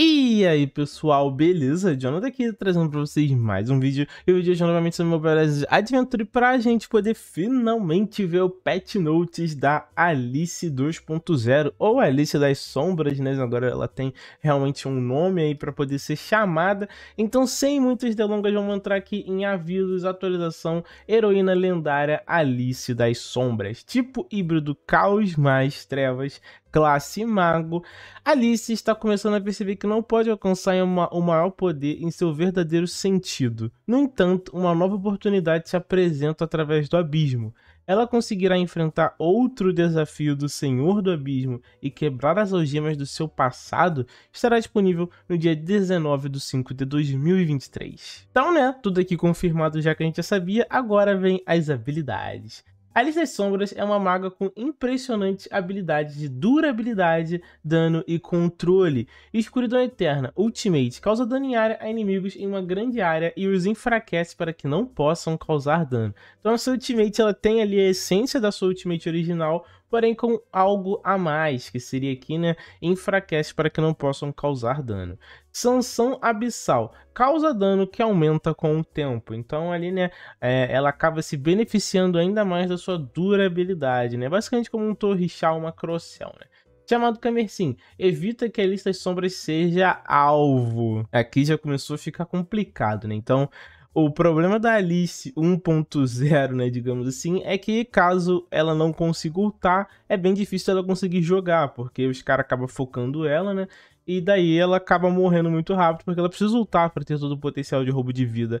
E aí pessoal, beleza? Jonathan aqui trazendo pra vocês mais um vídeo E hoje vídeo hoje novamente sobre Mobile Legends Adventure Pra gente poder finalmente ver o Pet notes da Alice 2.0 Ou Alice das Sombras, né? Agora ela tem realmente um nome aí pra poder ser chamada Então sem muitas delongas vamos entrar aqui em avisos, atualização Heroína lendária Alice das Sombras Tipo híbrido caos mais trevas classe mago, Alice está começando a perceber que não pode alcançar uma, o maior poder em seu verdadeiro sentido. No entanto, uma nova oportunidade se apresenta através do abismo. Ela conseguirá enfrentar outro desafio do Senhor do Abismo e quebrar as algemas do seu passado estará disponível no dia 19 de 5 de 2023. Então, né? Tudo aqui confirmado já que a gente já sabia, agora vem as habilidades. Alice das Sombras é uma maga com impressionante habilidade de durabilidade, dano e controle. Escuridão Eterna Ultimate causa dano em área a inimigos em uma grande área e os enfraquece para que não possam causar dano. Então a sua Ultimate ela tem ali a essência da sua Ultimate original, porém com algo a mais, que seria aqui, né? Enfraquece para que não possam causar dano. Sanção Abissal causa dano que aumenta com o tempo. Então ali, né, é, ela acaba se beneficiando ainda mais da sua durabilidade, né? Basicamente como um torrichal, uma crocial, né? chamado Camercim. Evita que a lista de sombras seja alvo. Aqui já começou a ficar complicado, né? Então, o problema da Alice 1.0, né, digamos assim, é que caso ela não consiga ultar, é bem difícil ela conseguir jogar, porque os caras acabam focando ela, né? E daí ela acaba morrendo muito rápido, porque ela precisa ultar para ter todo o potencial de roubo de vida.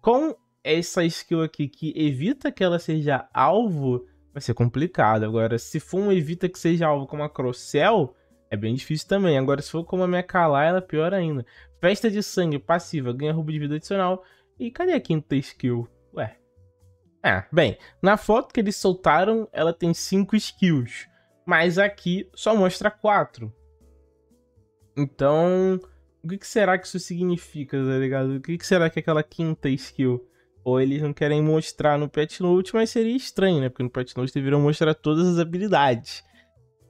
Com essa skill aqui que evita que ela seja alvo, vai ser complicado. Agora, se for um evita que seja alvo como a Crossell, é bem difícil também. Agora, se for como a minha ela é pior ainda. Festa de sangue passiva, ganha roubo de vida adicional. E cadê a quinta skill? Ué. Ah, bem, na foto que eles soltaram, ela tem 5 skills, mas aqui só mostra 4. Então, o que, será que isso significa, tá ligado? O que, que será que é aquela quinta skill? Ou eles não querem mostrar no Pet Note, mas seria estranho, né? Porque no Pet Note deveriam mostrar todas as habilidades.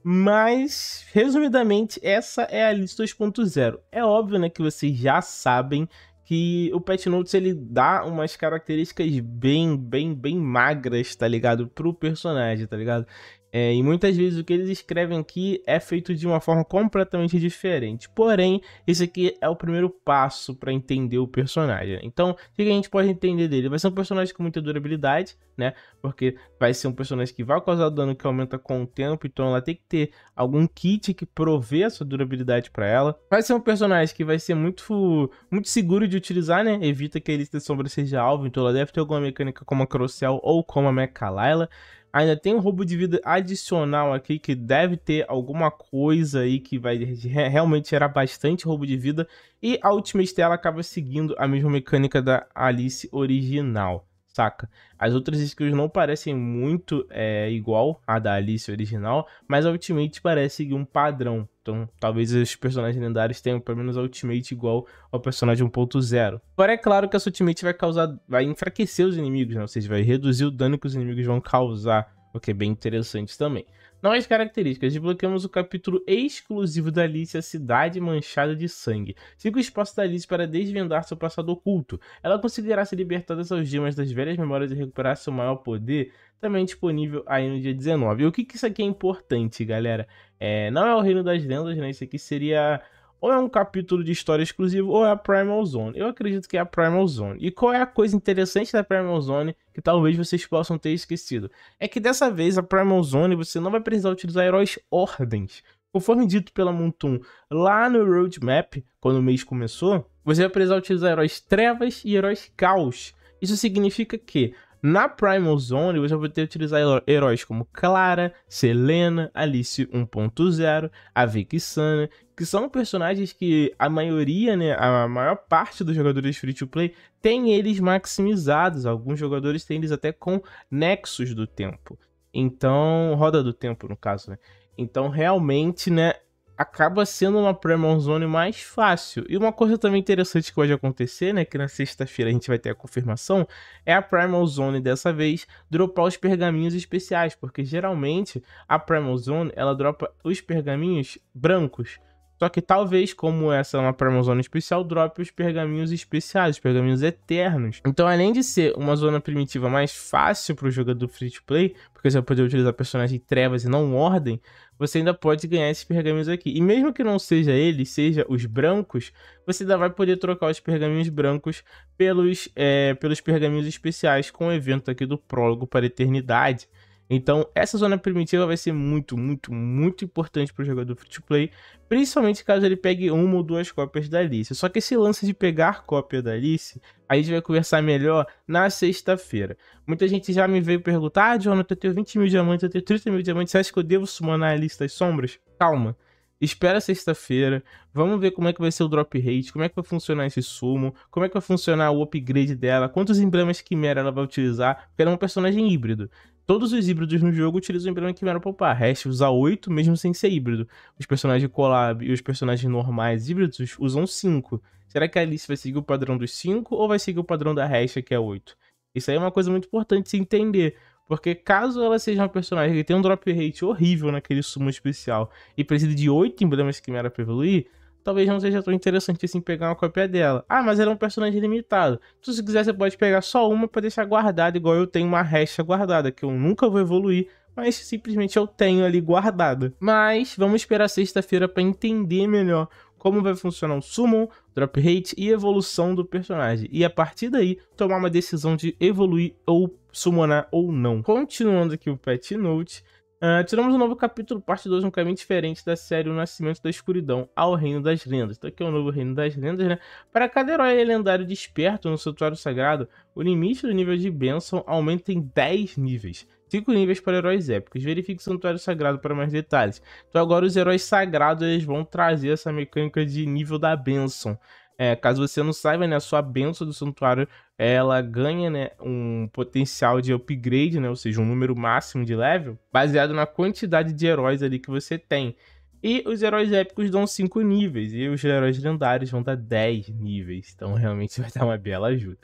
Mas, resumidamente, essa é a lista 2.0. É óbvio, né, que vocês já sabem que o Pet Notes ele dá umas características bem, bem, bem magras, tá ligado? Pro personagem, tá ligado? É, e muitas vezes o que eles escrevem aqui é feito de uma forma completamente diferente. Porém, esse aqui é o primeiro passo para entender o personagem. Né? Então, o que a gente pode entender dele? Vai ser um personagem com muita durabilidade, né? Porque vai ser um personagem que vai causar dano que aumenta com o tempo, então ela tem que ter algum kit que provê essa durabilidade para ela. Vai ser um personagem que vai ser muito, muito seguro de utilizar, né? Evita que a lista de sombra seja alvo, então ela deve ter alguma mecânica como a Crocel ou como a Mecha Layla. Ainda tem um roubo de vida adicional aqui, que deve ter alguma coisa aí que vai realmente gerar bastante roubo de vida. E a última estela acaba seguindo a mesma mecânica da Alice original saca? As outras skills não parecem muito é, igual a da Alice original, mas a Ultimate parece seguir um padrão. Então, talvez os personagens lendários tenham pelo menos a Ultimate igual ao personagem 1.0. Agora é claro que essa Ultimate vai causar, vai enfraquecer os inimigos, né? ou seja, vai reduzir o dano que os inimigos vão causar. O que é bem interessante também. Novas características, desbloqueamos o capítulo exclusivo da Alice, a Cidade Manchada de Sangue. Siga o espaço da Alice para desvendar seu passado oculto. Ela conseguirá se libertar das algemas das velhas memórias e recuperar seu maior poder, também disponível aí no dia 19. E o que, que isso aqui é importante, galera? É, não é o Reino das Lendas, né? Isso aqui seria ou é um capítulo de história exclusivo, ou é a Primal Zone. Eu acredito que é a Primal Zone. E qual é a coisa interessante da Primal Zone que talvez vocês possam ter esquecido? É que dessa vez a Primal Zone você não vai precisar utilizar heróis ordens. Conforme dito pela Montum lá no roadmap, quando o mês começou, você vai precisar utilizar heróis trevas e heróis caos. Isso significa que na Primal Zone, você vai ter que utilizar heróis como Clara, Selena, Alice 1.0, a Sana, que são personagens que a maioria, né, a maior parte dos jogadores free to play tem eles maximizados. Alguns jogadores têm eles até com nexos do tempo. Então, roda do tempo no caso, né? Então, realmente, né, acaba sendo uma primal Zone mais fácil. E uma coisa também interessante que pode acontecer, né, que na sexta-feira a gente vai ter a confirmação, é a Primal Zone dessa vez dropar os pergaminhos especiais, porque geralmente a Primal Zone, ela dropa os pergaminhos brancos. Só que talvez, como essa é uma promo zona especial, drope os pergaminhos especiais, os pergaminhos eternos. Então, além de ser uma zona primitiva mais fácil para o jogador free to play, porque você vai poder utilizar personagem trevas e não ordem, você ainda pode ganhar esses pergaminhos aqui. E mesmo que não seja ele, seja os brancos, você ainda vai poder trocar os pergaminhos brancos pelos, é, pelos pergaminhos especiais com o evento aqui do prólogo para a eternidade. Então, essa zona primitiva vai ser muito, muito, muito importante para o jogador free to play, principalmente caso ele pegue uma ou duas cópias da Alice. Só que esse lance de pegar cópia da Alice, a gente vai conversar melhor na sexta-feira. Muita gente já me veio perguntar: Ah, Jonathan, eu tenho 20 mil diamantes, eu tenho 30 mil diamantes, você acha que eu devo summonar a Alice das Sombras? Calma espera sexta-feira, vamos ver como é que vai ser o drop rate, como é que vai funcionar esse sumo, como é que vai funcionar o upgrade dela, quantos emblemas quimera ela vai utilizar, porque ela é um personagem híbrido. Todos os híbridos no jogo utilizam o emblema que vieram poupar. Rest usa 8, mesmo sem ser híbrido. Os personagens collab e os personagens normais híbridos usam 5. Será que a Alice vai seguir o padrão dos 5 ou vai seguir o padrão da Rest, que é 8? Isso aí é uma coisa muito importante se entender. Porque caso ela seja uma personagem que tem um drop rate horrível naquele sumo especial e precise de 8 emblemas Quimera para evoluir, talvez não seja tão interessante assim pegar uma cópia dela. Ah, mas era é um personagem limitado. Então, se você quiser, você pode pegar só uma para deixar guardada, igual eu tenho uma resta guardada, que eu nunca vou evoluir, mas simplesmente eu tenho ali guardada. Mas vamos esperar sexta-feira para entender melhor como vai funcionar o summon, drop rate e evolução do personagem. E a partir daí, tomar uma decisão de evoluir ou summonar ou não. Continuando aqui o Pet Note, Uh, tiramos um novo capítulo, parte 2, um caminho diferente da série O Nascimento da Escuridão ao Reino das Lendas. Então aqui é o novo Reino das Lendas, né? Para cada herói lendário desperto no Santuário Sagrado, o limite do nível de bênção aumenta em 10 níveis. 5 níveis para heróis épicos. Verifique o Santuário Sagrado para mais detalhes. Então agora os heróis sagrados eles vão trazer essa mecânica de nível da bênção. É, caso você não saiba, né, a sua benção do santuário, ela ganha, né, um potencial de upgrade, né, ou seja, um número máximo de level, baseado na quantidade de heróis ali que você tem. E os heróis épicos dão 5 níveis, e os heróis lendários vão dar 10 níveis, então realmente vai dar uma bela ajuda.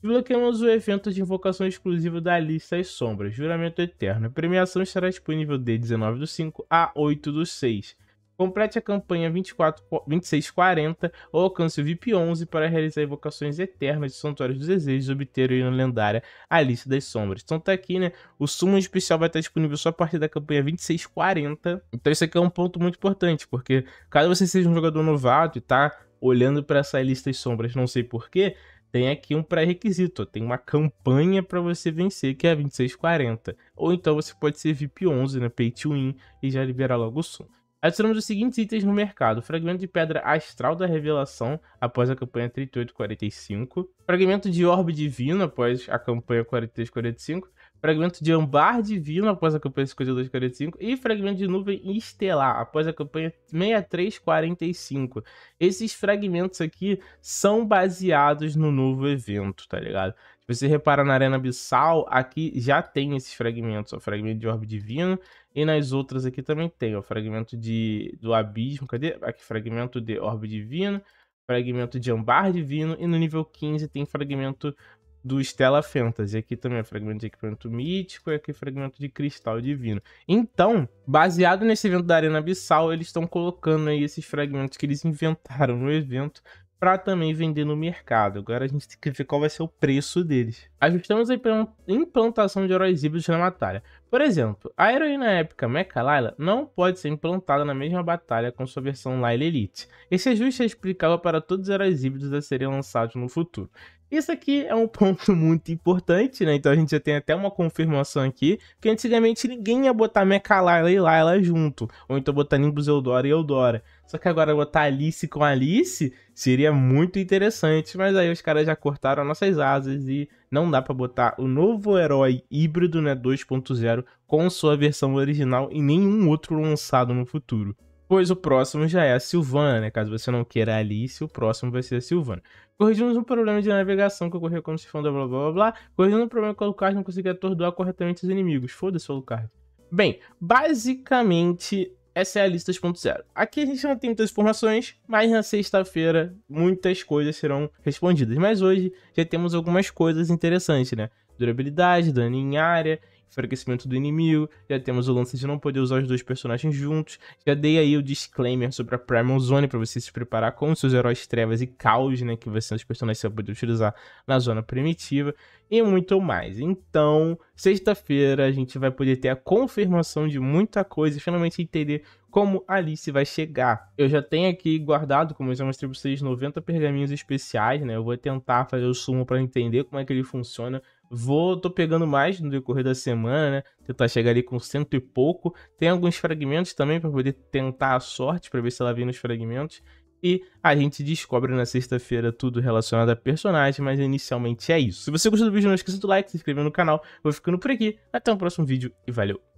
Desbloqueamos o evento de invocação exclusivo da lista das sombras, Juramento Eterno. A premiação estará disponível de 19 do 5 a 8 do 6. Complete a campanha 2640 ou alcance o VIP 11 para realizar evocações eternas de Santuários dos Desejos e obter a Ilha Lendária, a Lista das Sombras. Então tá aqui, né? O sumo especial vai estar disponível só a partir da campanha 2640. Então isso aqui é um ponto muito importante, porque caso você seja um jogador novato e tá olhando para essa Lista das Sombras, não sei porquê, tem aqui um pré-requisito, tem uma campanha para você vencer, que é a 2640. Ou então você pode ser VIP 11, né, pay to win, e já liberar logo o Sumo. Adicionamos os seguintes itens no mercado: fragmento de pedra astral da revelação após a campanha 3845, fragmento de orbe divino após a campanha 4345, fragmento de ambar divino após a campanha 5245 e fragmento de nuvem estelar após a campanha 6345. Esses fragmentos aqui são baseados no novo evento, tá ligado? Se você repara na Arena Abissal, aqui já tem esses fragmentos, o fragmento de Orbe Divino, e nas outras aqui também tem, o fragmento de, do Abismo, cadê? Aqui, fragmento de Orbe Divino, fragmento de Ambar Divino, e no nível 15 tem fragmento do Stella Fantasy. Aqui também é fragmento de equipamento mítico e aqui é fragmento de cristal divino. Então, baseado nesse evento da Arena Abissal, eles estão colocando aí esses fragmentos que eles inventaram no evento para também vender no mercado. Agora a gente tem que ver qual vai ser o preço deles. Ajustamos a implantação de heróis híbridos na batalha. Por exemplo, a heroína épica Mecha Layla não pode ser implantada na mesma batalha com sua versão Layla Elite. Esse ajuste é explicável para todos os heróis híbridos a serem lançados no futuro. Isso aqui é um ponto muito importante, né? Então a gente já tem até uma confirmação aqui, que antigamente ninguém ia botar Mecha Layla e Layla junto, ou então botar Nimbus Eldora e Eldora. Só que agora botar Alice com Alice seria muito interessante, mas aí os caras já cortaram nossas asas e não dá para botar o novo herói híbrido, né, 2.0 com sua versão original e nenhum outro lançado no futuro. Pois o próximo já é a Silvana, né? Caso você não queira a Alice, o próximo vai ser a Silvana. Corrigimos um problema de navegação que ocorreu quando se fundou blá blá blá blá. Corrigimos um problema que o Alucard não conseguia atordoar corretamente os inimigos. Foda-se o Alucard. Bem, basicamente essa é a lista 2.0. Aqui a gente não tem muitas informações, mas na sexta-feira muitas coisas serão respondidas. Mas hoje já temos algumas coisas interessantes, né? Durabilidade, dano em área enfraquecimento do inimigo, já temos o lance de não poder usar os dois personagens juntos, já dei aí o disclaimer sobre a Primal Zone para você se preparar com os seus heróis trevas e caos, né, que vai os personagens que você vai poder utilizar na zona primitiva e muito mais. Então, sexta-feira a gente vai poder ter a confirmação de muita coisa e finalmente entender como Alice vai chegar. Eu já tenho aqui guardado, como eu já mostrei para vocês, 90 pergaminhos especiais, né? Eu vou tentar fazer o sumo para entender como é que ele funciona. Vou, tô pegando mais no decorrer da semana, né? Tentar chegar ali com cento e pouco. Tem alguns fragmentos também para poder tentar a sorte, para ver se ela vem nos fragmentos. E a gente descobre na sexta-feira tudo relacionado a personagem, mas inicialmente é isso. Se você gostou do vídeo, não esqueça do like, se inscrever no canal. Vou ficando por aqui. Até o próximo vídeo e valeu!